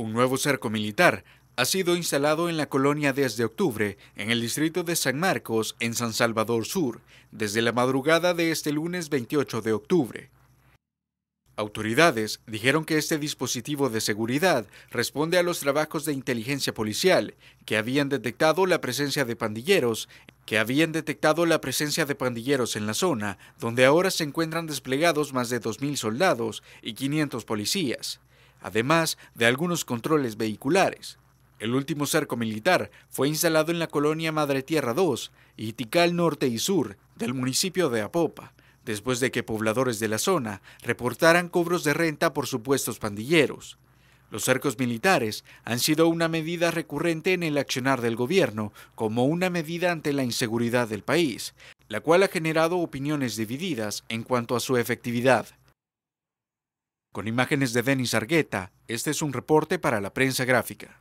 Un nuevo cerco militar ha sido instalado en la colonia desde octubre, en el distrito de San Marcos, en San Salvador Sur, desde la madrugada de este lunes 28 de octubre. Autoridades dijeron que este dispositivo de seguridad responde a los trabajos de inteligencia policial que habían detectado la presencia de pandilleros, que habían detectado la presencia de pandilleros en la zona, donde ahora se encuentran desplegados más de 2.000 soldados y 500 policías además de algunos controles vehiculares. El último cerco militar fue instalado en la colonia Madre Tierra 2, Itical Norte y Sur, del municipio de Apopa, después de que pobladores de la zona reportaran cobros de renta por supuestos pandilleros. Los cercos militares han sido una medida recurrente en el accionar del gobierno como una medida ante la inseguridad del país, la cual ha generado opiniones divididas en cuanto a su efectividad. Con imágenes de Denis Argueta, este es un reporte para la prensa gráfica.